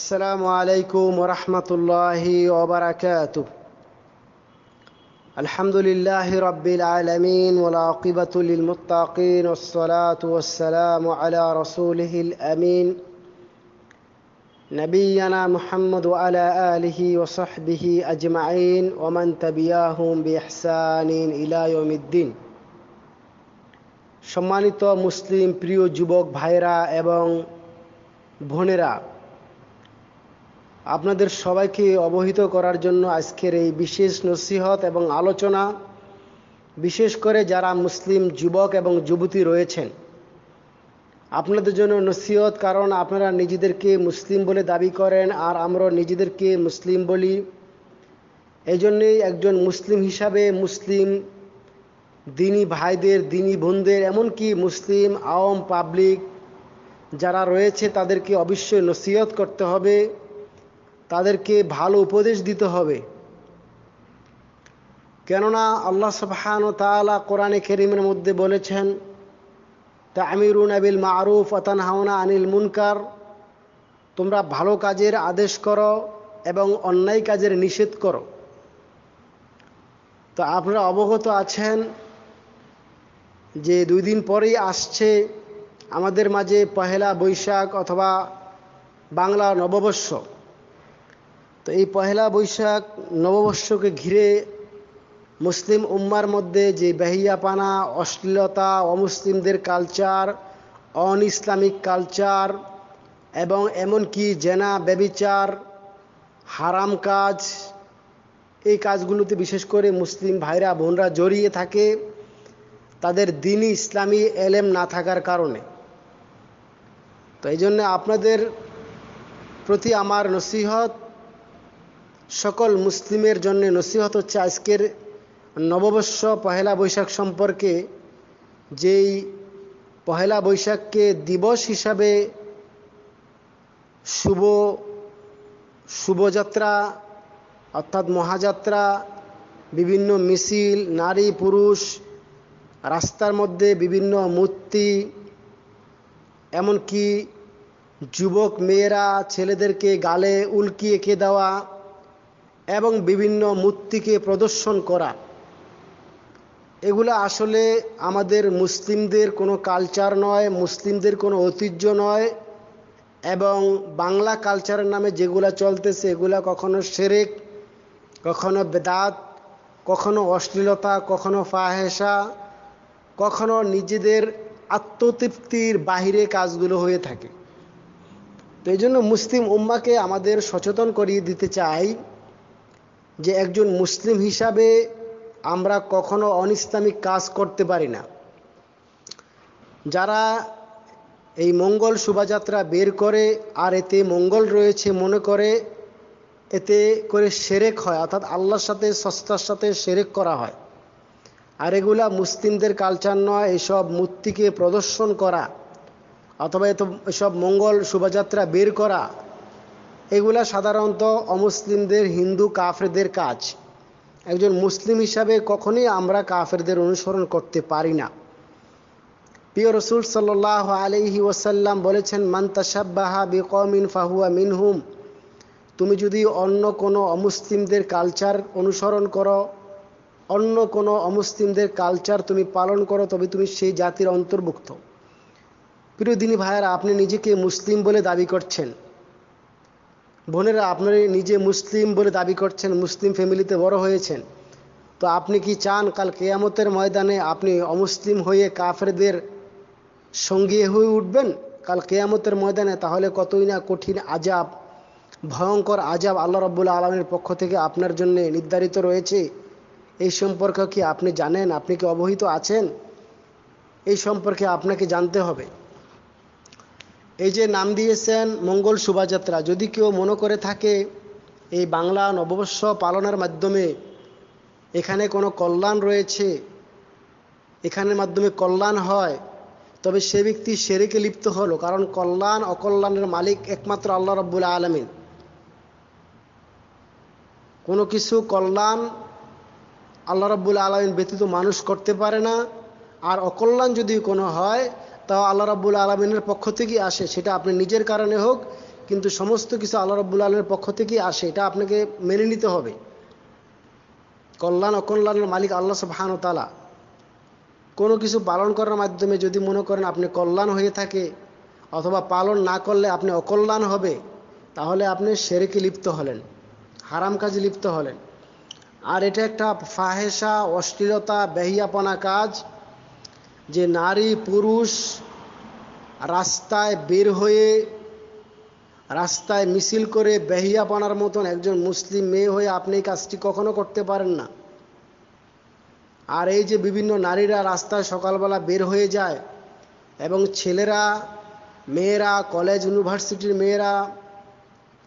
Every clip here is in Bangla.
السلام عليكم ورحمة الله وبركاته الحمد لله رب العالمين والعاقبة للمتقين والصلاة والسلام على رسوله الأمين نبينا محمد وعلى آله وصحبه أجمعين ومن تبياهم بإحسان إلى يوم الدين সম্মানিত মুসলিম প্রিয় যুবক ভাইরা এবং বোনেরা আপনাদের সবাইকে অবহিত করার জন্য আজকের এই বিশেষ নসিহত এবং আলোচনা বিশেষ করে যারা মুসলিম যুবক এবং যুবতী রয়েছেন আপনাদের জন্য নসিহত কারণ আপনারা নিজেদেরকে মুসলিম বলে দাবি করেন আর আমরা নিজেদেরকে মুসলিম বলি এই জন্যেই একজন মুসলিম হিসাবে মুসলিম দিনী ভাইদের দিনী বোনদের এমনকি মুসলিম আওয়াম পাবলিক যারা রয়েছে তাদেরকে অবশ্যই নসিহত করতে হবে তাদেরকে ভালো উপদেশ দিতে হবে কেননা আল্লাহ সফহান ও তালা কোরআনে খেরিমের মধ্যে বলেছেন তা আমিরুন আবিল মারুফ আতান হাওনা আনিল মুনকার তোমরা ভালো কাজের আদেশ করো এবং অন্যায় কাজের নিষেধ করো তো আপনারা অবগত আছেন যে দুই দিন পরেই আসছে আমাদের মাঝে পহেলা বৈশাখ অথবা বাংলা নববর্ষ তো এই পহেলা বৈশাখ নববর্ষকে ঘিরে মুসলিম উম্মার মধ্যে যে বেহিয়াপানা অশ্লীলতা অমুসলিমদের কালচার অন ইসলামিক কালচার এবং এমনকি জেনা ব্যবিচার হারাম কাজ এই কাজগুলোতে বিশেষ করে মুসলিম ভাইরা বোনরা জড়িয়ে থাকে তাদের দিনই ইসলামী এলেম না থাকার কারণে তো এই জন্য আপনাদের প্রতি আমার নসিহত সকল মুসলিমের জন্য নসিহত হচ্ছে আজকের নববর্ষ পহেলা বৈশাখ সম্পর্কে যেই পহেলা বৈশাখকে দিবস হিসাবে শুভ শুভযাত্রা অর্থাৎ মহাযাত্রা বিভিন্ন মিছিল নারী পুরুষ রাস্তার মধ্যে বিভিন্ন মূর্তি এমনকি যুবক মেয়েরা ছেলেদেরকে গালে উল্কি এঁকে দেওয়া এবং বিভিন্ন মূর্তিকে প্রদর্শন করা এগুলো আসলে আমাদের মুসলিমদের কোনো কালচার নয় মুসলিমদের কোনো ঐতিহ্য নয় এবং বাংলা কালচারের নামে যেগুলো চলতেছে এগুলা কখনো সেরেক কখনো বেদাত কখনো অশ্লীলতা কখনো ফাহেসা কখনো নিজেদের আত্মতৃপ্তির বাহিরে কাজগুলো হয়ে থাকে তো এই জন্য মুসলিম উম্মাকে আমাদের সচেতন করিয়ে দিতে চাই যে একজন মুসলিম হিসাবে আমরা কখনো অন ইসলামিক কাজ করতে পারি না যারা এই মঙ্গল শোভাযাত্রা বের করে আর এতে মঙ্গল রয়েছে মনে করে এতে করে সেরেক হয় অর্থাৎ আল্লাহর সাথে সস্তার সাথে সেরেক করা হয় আর এগুলা মুসলিমদের কালচার নয় এসব মূর্তিকে প্রদর্শন করা অথবা এত এসব মঙ্গল শোভাযাত্রা বের করা এগুলা সাধারণত অমুসলিমদের হিন্দু কাফেরদের কাজ একজন মুসলিম হিসাবে কখনই আমরা কাফেরদের অনুসরণ করতে পারি না প্রিয় রসুল সাল্লাহ আলহি ওসাল্লাম বলেছেন মান্তাসাব্বাহা বিকমিন ফাহুয়া মিনহুম তুমি যদি অন্য কোনো অমুসলিমদের কালচার অনুসরণ করো অন্য কোনো অমুসলিমদের কালচার তুমি পালন করো তবে তুমি সেই জাতির অন্তর্ভুক্ত প্রিয় দিনী ভাইয়ারা আপনি নিজেকে মুসলিম বলে দাবি করছেন বোনেরা আপনারা নিজে মুসলিম বলে দাবি করছেন মুসলিম ফ্যামিলিতে বড় হয়েছেন তো আপনি কি চান কাল কেয়ামতের ময়দানে আপনি অমুসলিম হয়ে কাফেরদের সঙ্গী হয়ে উঠবেন কাল কেয়ামতের ময়দানে তাহলে কতই না কঠিন আজাব ভয়ঙ্কর আজাব আল্লাহ রব্বুল আলমের পক্ষ থেকে আপনার জন্য নির্ধারিত রয়েছে এই সম্পর্কে কি আপনি জানেন আপনি কি অবহিত আছেন এই সম্পর্কে আপনাকে জানতে হবে এই যে নাম দিয়েছেন মঙ্গল শোভাযাত্রা যদি কেউ মনে করে থাকে এই বাংলা নববর্ষ পালনের মাধ্যমে এখানে কোনো কল্যাণ রয়েছে এখানের মাধ্যমে কল্যাণ হয় তবে সে ব্যক্তি সেরেকে লিপ্ত হলো কারণ কল্যাণ অকল্যাণের মালিক একমাত্র আল্লাহ রব্বুল আলমিন কোনো কিছু কল্যাণ আল্লাহ রব্বুল আলমিন ব্যতীত মানুষ করতে পারে না আর অকল্যাণ যদি কোনো হয় তাও আল্লাহ রাব্বুল আলমিনের পক্ষ থেকেই আসে সেটা আপনি নিজের কারণে হোক কিন্তু সমস্ত কিছু আল্লাহ রাব্বুল আলমের পক্ষ থেকেই আসে এটা আপনাকে মেনে নিতে হবে কল্যাণ অকল্যাণের মালিক আল্লাহ সবহানো তালা কোনো কিছু পালন করার মাধ্যমে যদি মনে করেন আপনি কল্যাণ হয়ে থাকে অথবা পালন না করলে আপনি অকল্যাণ হবে তাহলে আপনি সেরেকে লিপ্ত হলেন হারাম কাজে লিপ্ত হলেন আর এটা একটা ফাহেসা অশ্লীলতা বেহিয়াপনা কাজ যে নারী পুরুষ রাস্তায় বের হয়ে রাস্তায় মিছিল করে বেহিয়া পানার মতন একজন মুসলিম মেয়ে হয়ে আপনি এই কাজটি কখনো করতে পারেন না আর এই যে বিভিন্ন নারীরা রাস্তায় সকালবেলা বের হয়ে যায় এবং ছেলেরা মেয়েরা কলেজ ইউনিভার্সিটির মেয়েরা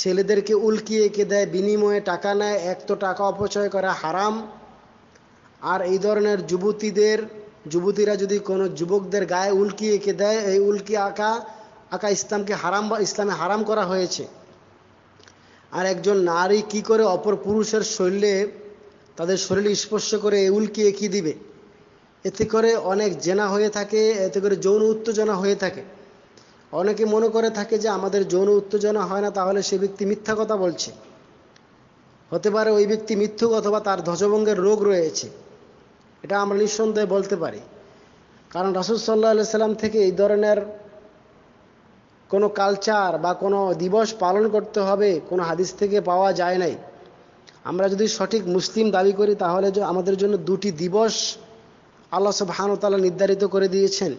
ছেলেদেরকে উল্কিয়ে এঁকে দেয় বিনিময়ে টাকা নেয় এক তো টাকা অপচয় করা হারাম আর এই ধরনের যুবতীদের যুবতীরা যদি কোনো যুবকদের গায়ে উল্কি এঁকে দেয় এই উল্কি আঁকা আঁকা ইসলামকে হারাম বা ইসলামে হারাম করা হয়েছে আর একজন নারী কি করে অপর পুরুষের শরীরে তাদের শরীরে স্পর্শ করে এই উল্কি এঁকে দিবে এতে করে অনেক জেনা হয়ে থাকে এতে করে যৌন উত্তেজনা হয়ে থাকে অনেকে মনে করে থাকে যে আমাদের যৌন উত্তেজনা হয় না তাহলে সে ব্যক্তি মিথ্যা কথা বলছে হতে পারে ওই ব্যক্তি মিথ্যুক অথবা তার ধ্বজভঙ্গের রোগ রয়েছে এটা আমরা নিঃসন্দেহে বলতে পারি কারণ রাসুল সাল্লাহ সাল্লাম থেকে এই ধরনের কোনো কালচার বা কোনো দিবস পালন করতে হবে কোনো হাদিস থেকে পাওয়া যায় নাই আমরা যদি সঠিক মুসলিম দাবি করি তাহলে আমাদের জন্য দুটি দিবস আল্লাহ হানতালা নির্ধারিত করে দিয়েছেন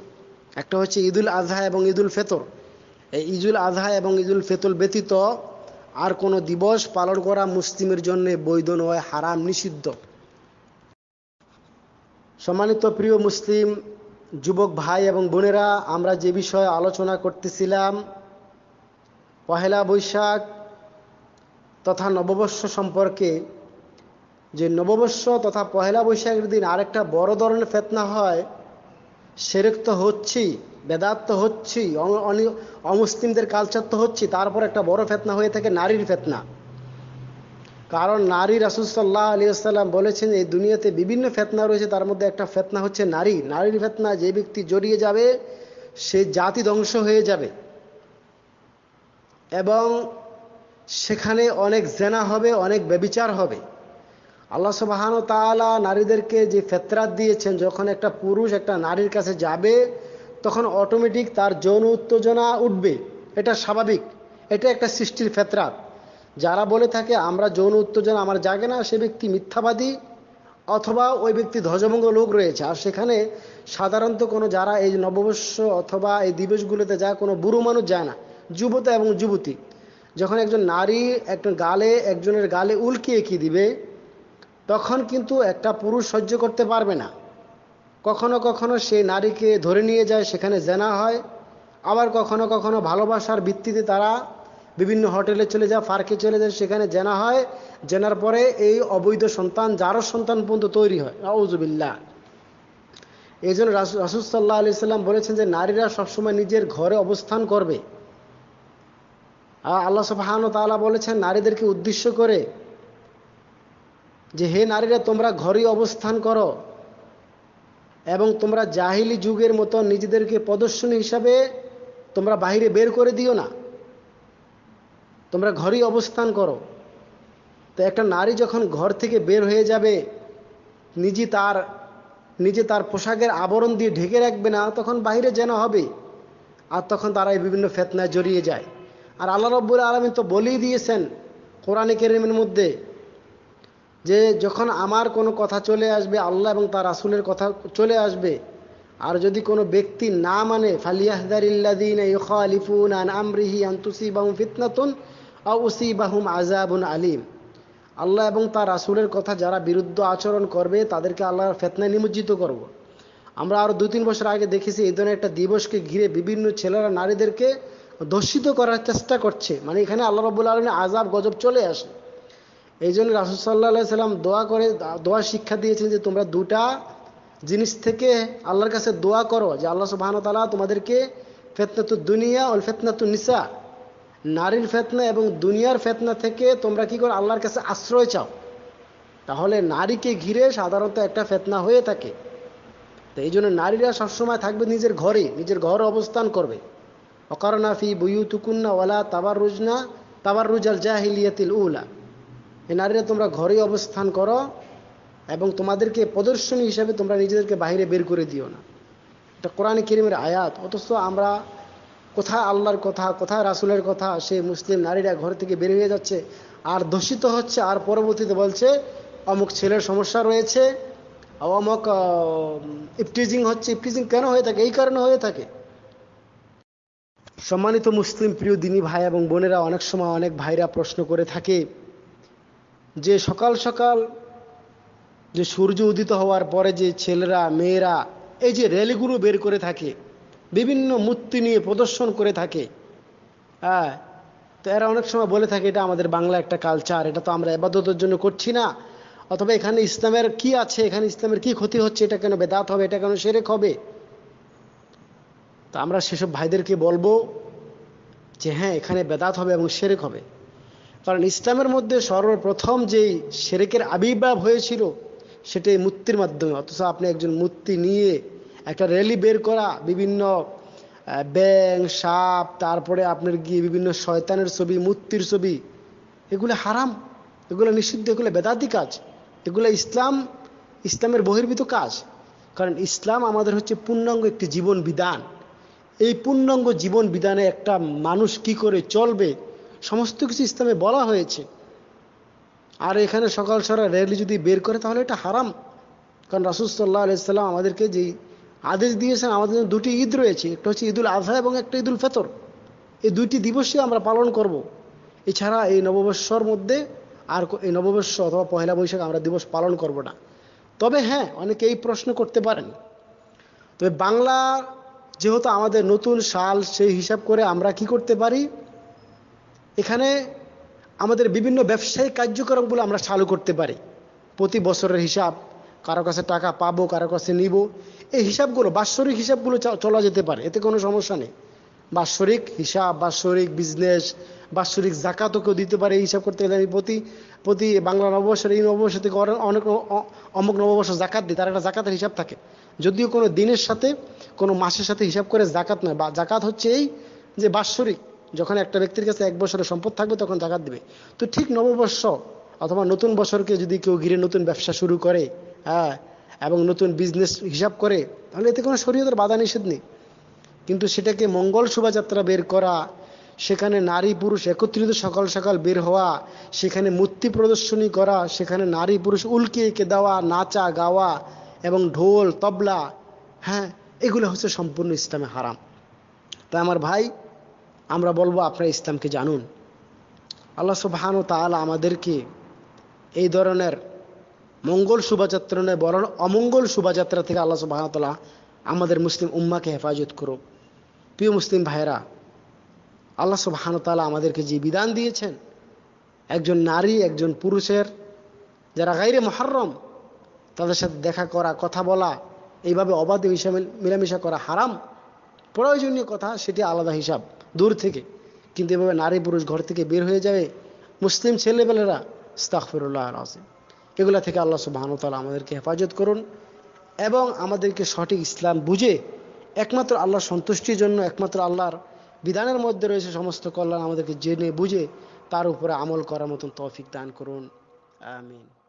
একটা হচ্ছে ঈদুল আজহা এবং ঈদুল ফেতর এই ঈদুল আজহা এবং ঈদুল ফেতর ব্যতীত আর কোনো দিবস পালন করা মুসলিমের জন্য বৈধ নয় হারাম নিষিদ্ধ সম্মানিত প্রিয় মুসলিম যুবক ভাই এবং বোনেরা আমরা যে বিষয়ে আলোচনা করতেছিলাম পহেলা বৈশাখ তথা নববর্ষ সম্পর্কে যে নববর্ষ তথা পহেলা বৈশাখের দিন আরেকটা বড় ধরনের ফেতনা হয় সেরেক তো হচ্ছি বেদাত তো হচ্ছি অমুসলিমদের কালচার তো হচ্ছি তারপর একটা বড় ফেতনা হয়ে থাকে নারীর ফেতনা কারণ নারী রাসুলসাল্লাহ আলী আসসালাম বলেছেন এই দুনিয়াতে বিভিন্ন ফেতনা রয়েছে তার মধ্যে একটা ফেতনা হচ্ছে নারী নারীর ফেতনা যে ব্যক্তি জড়িয়ে যাবে সে জাতি ধ্বংস হয়ে যাবে এবং সেখানে অনেক জেনা হবে অনেক ব্যবিচার হবে আল্লাহ সুবাহান তালা নারীদেরকে যে ফেতরাত দিয়েছেন যখন একটা পুরুষ একটা নারীর কাছে যাবে তখন অটোমেটিক তার যৌন উত্তেজনা উঠবে এটা স্বাভাবিক এটা একটা সৃষ্টির ফেতরাত যারা বলে থাকে আমরা যৌন উত্তেজনা আমার জাগে না সে ব্যক্তি মিথ্যাবাদী অথবা ওই ব্যক্তি ধ্বজভঙ্গ লোক রয়েছে আর সেখানে সাধারণত কোনো যারা এই নববর্ষ অথবা এই দিবসগুলোতে যায় কোনো বুড়ো মানুষ যায় না যুবতা এবং যুবতী যখন একজন নারী একজন গালে একজনের গালে উল্কি এঁকে দিবে তখন কিন্তু একটা পুরুষ সহ্য করতে পারবে না কখনো কখনো সে নারীকে ধরে নিয়ে যায় সেখানে জেনা হয় আবার কখনো কখনো ভালোবাসার ভিত্তিতে তারা বিভিন্ন হোটেলে চলে যায় ফার্কে চলে যায় সেখানে জেনা হয় জেনার পরে এই অবৈধ সন্তান যারও সন্তান পর্যন্ত তৈরি হয় আউজুবিল্লা এই জন্য রাসুসাল্লাহ আলি সাল্লাম বলেছেন যে নারীরা সবসময় নিজের ঘরে অবস্থান করবে আল্লাহ সফহান তালা বলেছেন নারীদেরকে উদ্দেশ্য করে যে হে নারীরা তোমরা ঘরেই অবস্থান করো এবং তোমরা জাহিলি যুগের মতো নিজেদেরকে প্রদর্শনী হিসাবে তোমরা বাহিরে বের করে দিও না তোমরা ঘরেই অবস্থান করো তো একটা নারী যখন ঘর থেকে বের হয়ে যাবে নিজে তার নিজে তার পোশাকের আবরণ দিয়ে ঢেকে রাখবে না তখন বাইরে যেন হবে আর তখন তারাই বিভিন্ন ফেতনায় জড়িয়ে যায় আর আল্লাহ রব্বুল আলমী তো বলেই দিয়েছেন কোরআনে কেরিমের মধ্যে যে যখন আমার কোনো কথা চলে আসবে আল্লাহ এবং তার আসুলের কথা চলে আসবে আর যদি কোনো ব্যক্তি না মানে ফালিয়াহদারিল্লাদিন আলিফুন আন আমরিহি আন্তুসি বাউ ফিতনাতুন বাহুম আজাবুন আলিম আল্লাহ এবং তার রাসুলের কথা যারা বিরুদ্ধ আচরণ করবে তাদেরকে আল্লাহর ফেতনায় নিমজ্জিত করব। আমরা আরও দু তিন বছর আগে দেখেছি এই ধরনের একটা দিবসকে ঘিরে বিভিন্ন ছেলেরা নারীদেরকে দর্শিত করার চেষ্টা করছে মানে এখানে আল্লাহ রব্বুল আলমী আজাব গজব চলে আসে এই জন্য রাসুল সাল্লাহ সাল্লাম দোয়া করে দোয়া শিক্ষা দিয়েছেন যে তোমরা দুটা জিনিস থেকে আল্লাহর কাছে দোয়া করো যে আল্লাহ সুবাহান তালা তোমাদেরকে ফেতনাতু দুনিয়া ওল ফেতনাতু নিসা নারীর ফেতনা এবং দুনিয়ার ফেতনা থেকে তোমরা কি করো আল্লাহর কাছে আশ্রয় চাও তাহলে নারীকে ঘিরে সাধারণত একটা ফেতনা হয়ে থাকে তো এই জন্য নারীরা সবসময় থাকবে নিজের ঘরে নিজের ঘর অবস্থান করবে অকারণা ফি বুয়ুতুকুন্না ওয়ালা তাবার রুজনা তাবার রুজাল জাহিলিয়াতিল উলা এই নারীরা তোমরা ঘরে অবস্থান করো এবং তোমাদেরকে প্রদর্শনী হিসাবে তোমরা নিজেদেরকে বাহিরে বের করে দিও না এটা কোরআন কেরিমের আয়াত অথচ আমরা কোথায় আল্লাহর কথা কোথায় রাসুলের কথা সে মুসলিম নারীরা ঘর থেকে বের হয়ে যাচ্ছে আর দোষিত হচ্ছে আর পরবর্তীতে বলছে অমুক ছেলের সমস্যা রয়েছে অমুক ইপটিজিং হচ্ছে ইপটিজিং কেন হয়ে থাকে এই কারণে হয়ে থাকে সম্মানিত মুসলিম প্রিয় দিনী ভাই এবং বোনেরা অনেক সময় অনেক ভাইরা প্রশ্ন করে থাকে যে সকাল সকাল যে সূর্য উদিত হওয়ার পরে যে ছেলেরা মেয়েরা এই যে র্যালিগুলো বের করে থাকে বিভিন্ন মূর্তি নিয়ে প্রদর্শন করে থাকে হ্যাঁ তো এরা অনেক সময় বলে থাকে এটা আমাদের বাংলা একটা কালচার এটা তো আমরা এবাদতের জন্য করছি না অথবা এখানে ইসলামের কি আছে এখানে ইসলামের কি ক্ষতি হচ্ছে এটা কেন বেদাত হবে এটা কেন সেরেক হবে তা আমরা সেসব ভাইদেরকে বলবো যে হ্যাঁ এখানে বেদাত হবে এবং সেরেক হবে কারণ ইসলামের মধ্যে সর্বপ্রথম যে সেরেকের আবির্ভাব হয়েছিল সেটাই মূর্তির মাধ্যমে অথচ আপনি একজন মূর্তি নিয়ে একটা র্যালি বের করা বিভিন্ন ব্যাং সাপ তারপরে আপনার গিয়ে বিভিন্ন শয়তানের ছবি মূর্তির ছবি এগুলো হারাম এগুলো নিষিদ্ধ এগুলো বেদাতি কাজ এগুলো ইসলাম ইসলামের বহির্ভূত কাজ কারণ ইসলাম আমাদের হচ্ছে পূর্ণাঙ্গ একটি জীবন বিধান এই পূর্ণাঙ্গ জীবন বিধানে একটা মানুষ কি করে চলবে সমস্ত কিছু ইসলামে বলা হয়েছে আর এখানে সকাল সকাল র্যালি যদি বের করে তাহলে এটা হারাম কারণ সাল্লাহ আলাইসাল্লাম আমাদেরকে যেই আদেশ দিয়েছেন আমাদের জন্য দুটি ঈদ রয়েছে একটা হচ্ছে ঈদুল আজহা এবং একটা ঈদুল ফেতর এই দুইটি দিবসই আমরা পালন করব। এছাড়া এই নববর্ষর মধ্যে আর এই নববর্ষ অথবা পহেলা বৈশাখ আমরা দিবস পালন করব না তবে হ্যাঁ অনেকে এই প্রশ্ন করতে পারেন তবে বাংলা যেহেতু আমাদের নতুন সাল সেই হিসাব করে আমরা কি করতে পারি এখানে আমাদের বিভিন্ন ব্যবসায়িক কার্যক্রমগুলো আমরা চালু করতে পারি প্রতি বছরের হিসাব কারো কাছে টাকা পাবো কারো কাছে নিব এই হিসাবগুলো বাৎসরিক হিসাবগুলো চলা যেতে পারে এতে কোনো সমস্যা নেই বাৎসরিক হিসাব বাৎসরিক বিজনেস বাৎসরিক জাকাতও কেউ দিতে পারে এই হিসাব করতে গেলে আমি প্রতি প্রতি বাংলা নববর্ষের এই নববর্ষ থেকে অনেক অমুক নববর্ষ জাকাত দিই তার একটা জাকাতের হিসাব থাকে যদিও কোনো দিনের সাথে কোনো মাসের সাথে হিসাব করে জাকাত নয় বা জাকাত হচ্ছে এই যে বাৎসরিক যখন একটা ব্যক্তির কাছে এক বছরের সম্পদ থাকবে তখন জাকাত দিবে তো ঠিক নববর্ষ অথবা নতুন বছরকে যদি কেউ ঘিরে নতুন ব্যবসা শুরু করে হ্যাঁ এবং নতুন বিজনেস হিসাব করে তাহলে এতে কোনো শরীয়তের বাধা নিষেধ নেই কিন্তু সেটাকে মঙ্গল শোভাযাত্রা বের করা সেখানে নারী পুরুষ একত্রিত সকাল সকাল বের হওয়া সেখানে মূর্তি প্রদর্শনী করা সেখানে নারী পুরুষ উল্কে এঁকে দেওয়া নাচা গাওয়া এবং ঢোল তবলা হ্যাঁ এগুলো হচ্ছে সম্পূর্ণ ইসলামে হারাম তাই আমার ভাই আমরা বলবো আপনারা ইসলামকে জানুন আল্লাহ সুবাহানু তালা আমাদেরকে এই ধরনের মঙ্গল শোভাযাত্রা নয় বরং অমঙ্গল শোভাযাত্রা থেকে আল্লাহ সুবাহতলা আমাদের মুসলিম উম্মাকে হেফাজত করো প্রিয় মুসলিম ভাইরা আল্লাহ সুবাহানতালা আমাদেরকে যে বিধান দিয়েছেন একজন নারী একজন পুরুষের যারা গাইরে মহারম তাদের সাথে দেখা করা কথা বলা এইভাবে অবাধে হিসাবে মিলামেশা করা হারাম প্রয়োজনীয় কথা সেটি আলাদা হিসাব দূর থেকে কিন্তু এভাবে নারী পুরুষ ঘর থেকে বের হয়ে যাবে মুসলিম ছেলেবেলেরা স্তাকফিরুল্লাহ আসিম এগুলা থেকে আল্লাহ সুবাহানুতালা আমাদেরকে হেফাজত করুন এবং আমাদেরকে সঠিক ইসলাম বুঝে একমাত্র আল্লাহর সন্তুষ্টির জন্য একমাত্র আল্লাহর বিধানের মধ্যে রয়েছে সমস্ত কল্যাণ আমাদেরকে জেনে বুঝে তার উপরে আমল করার মতন তৌফিক দান করুন আমিন